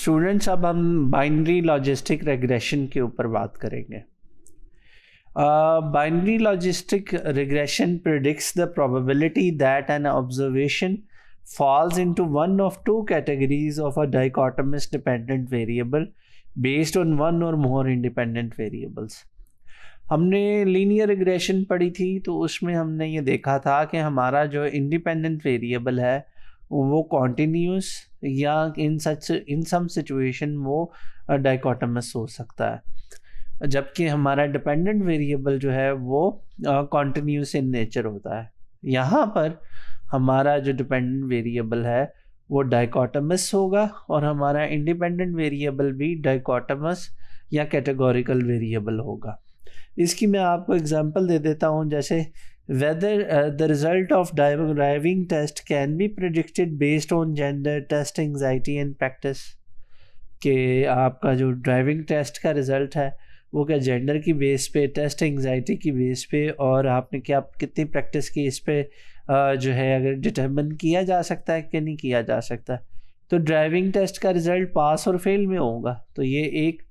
students अब हम binary logistic regression के ऊपर बात करेंगे binary logistic regression predicts the probability that an observation into one of two categories of a dichotomous dependent variable based on one or more independent variables हमने linear regression पढ़ी थी तो उसमें हमने ये देखा था कि हमारा जो इंडिपेंडेंट वेरिएबल है वो कॉन्टीन्यूस या इन सच इन सम सिचुएशन वो डाइकोटमस हो सकता है जबकि हमारा डिपेंडेंट वेरिएबल जो है वो कॉन्टीन्यूस इन नेचर होता है यहाँ पर हमारा जो डिपेंडेंट वेरिएबल है वो डाइकोटमस होगा और हमारा इंडिपेंडेंट वेरिएबल भी डाइकोटमस या कैटेगोरिकल वेरिएबल होगा इसकी मैं आपको एग्जांपल दे देता हूँ जैसे whether uh, the result of driving test can be predicted based on gender test anxiety and practice के आपका जो ड्राइविंग टेस्ट का रिज़ल्ट है वो क्या जेंडर की बेस पे टेस्ट एंगजाइटी की बेस पे और आपने क्या आप कितनी प्रैक्टिस की इस पर जो है अगर डिटर्मन किया जा सकता है कि नहीं किया जा सकता तो ड्राइविंग टेस्ट का रिज़ल्ट पास और फेल में होगा तो ये एक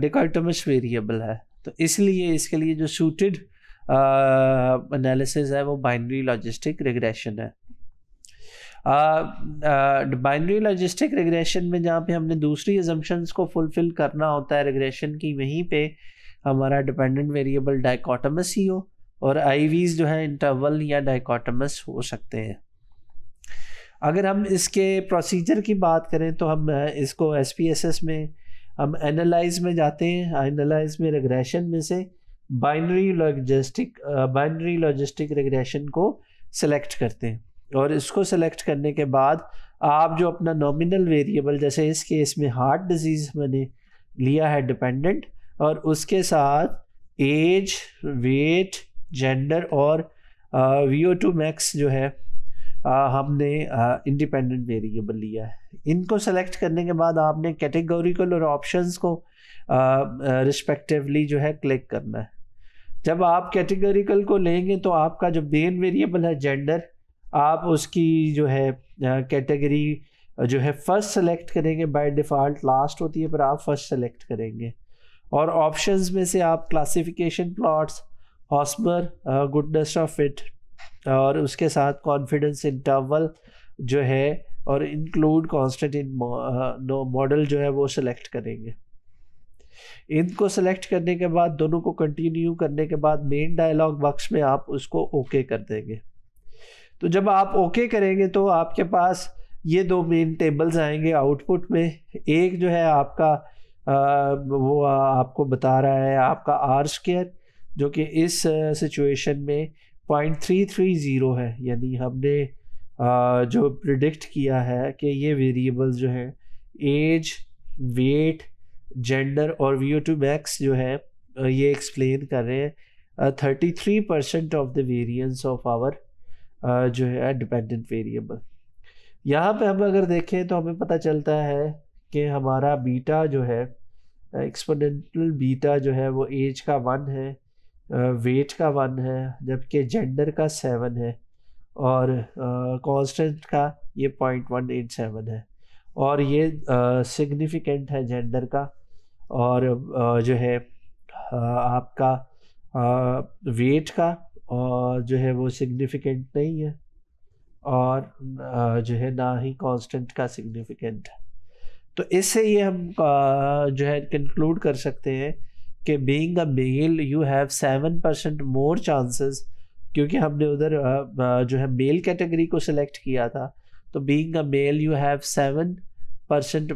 डिकॉटमस वेरिएबल है तो इसलिए इसके लिए जो सूटेड एनालिसिस है वो बाइनरी लॉजिस्टिक रिग्रेशन है बाइनरी लॉजिस्टिक रिग्रेशन में जहाँ पे हमने दूसरी एजम्पन्स को फुलफिल करना होता है रिग्रेशन की वहीं पे हमारा डिपेंडेंट वेरिएबल डाइकोटमस ही हो और आईवीज जो है इंटरवल या डाइकोटमस हो सकते हैं अगर हम इसके प्रोसीजर की बात करें तो हम इसको एस में हम एनालाइज में जाते हैं एनालाइज में रिग्रेशन में से binary logistic binary logistic regression को सिलेक्ट करते हैं और इसको सिलेक्ट करने के बाद आप जो अपना नॉमिनल वेरिएबल जैसे इस केस में हार्ट डिजीज़ मैंने लिया है डिपेंडेंट और उसके साथ एज वेट जेंडर और वी ओ टू मैक्स जो है आ, हमने इंडिपेंडेंट वेरिएबल लिया है इनको सेलेक्ट करने के बाद आपने कैटेगोरिकल और ऑप्शंस को रिस्पेक्टिवली जो है क्लिक करना है जब आप कैटेगरिकल को लेंगे तो आपका जो मेन वेरिएबल है जेंडर आप उसकी जो है कैटेगरी जो है फर्स्ट सेलेक्ट करेंगे बाय डिफ़ॉल्ट लास्ट होती है पर आप फर्स्ट सेलेक्ट करेंगे और ऑप्शंस में से आप classification plots Hosmer goodness of fit और उसके साथ कॉन्फिडेंस इंटरवल जो है और इंक्लूड कॉन्स्टेंट इन मॉडल जो है वो सिलेक्ट करेंगे इनको सेलेक्ट करने के बाद दोनों को कंटिन्यू करने के बाद मेन डायलॉग बॉक्स में आप उसको ओके कर देंगे तो जब आप ओके करेंगे तो आपके पास ये दो मेन टेबल्स आएंगे आउटपुट में एक जो है आपका आ, वो आपको बता रहा है आपका आर स्केयर जो कि इस सिचुएशन में पॉइंट थ्री थ्री ज़ीरो है यानी हमने आ, जो प्रिडिक्ट किया है कि ये वेरिएबल्स जो हैं एज वेट जेंडर और वी टू मैक्स जो है ये एक्सप्लेन कर रहे हैं thirty three percent of the variance of our जो है डिपेंडेंट वेरिएबल यहाँ पे हम अगर देखें तो हमें पता चलता है कि हमारा बीटा जो है एक्सपोनेंटल बीटा जो है वो एज का वन है वेट का वन है जबकि जेंडर का सेवन है और कांस्टेंट का ये पॉइंट वन एट सेवन है और ये सिग्निफिकेंट है जेंडर का और जो है आपका वेट का और जो है वो सिग्निफिकेंट नहीं है और जो है ना ही कांस्टेंट का सिग्निफिकेंट है तो इससे ये हम जो है कंक्लूड कर सकते हैं कि being a male you have seven percent more chances क्योंकि हमने उधर जो है मेल कैटेगरी को सिलेक्ट किया था तो being a male you have seven percent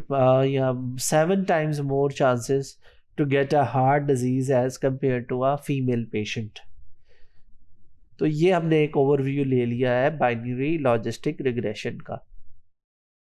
या seven times more chances to get a heart disease as compare to a female patient तो ये हमने एक ओवरव्यू ले लिया है बाइनरी लॉजिस्टिक रिग्रेशन का